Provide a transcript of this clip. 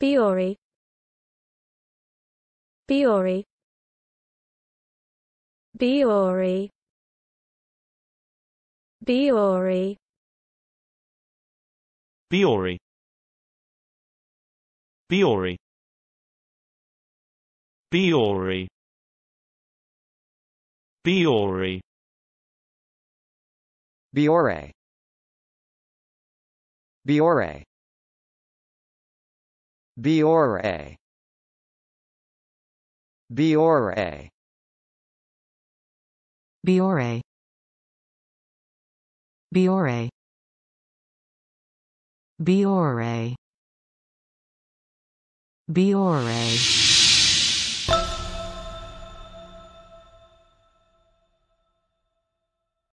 Biore Biore Biore Biore Biore Biore Biore Biore Biore Biore Biore Biore Biore Biore Biore Biore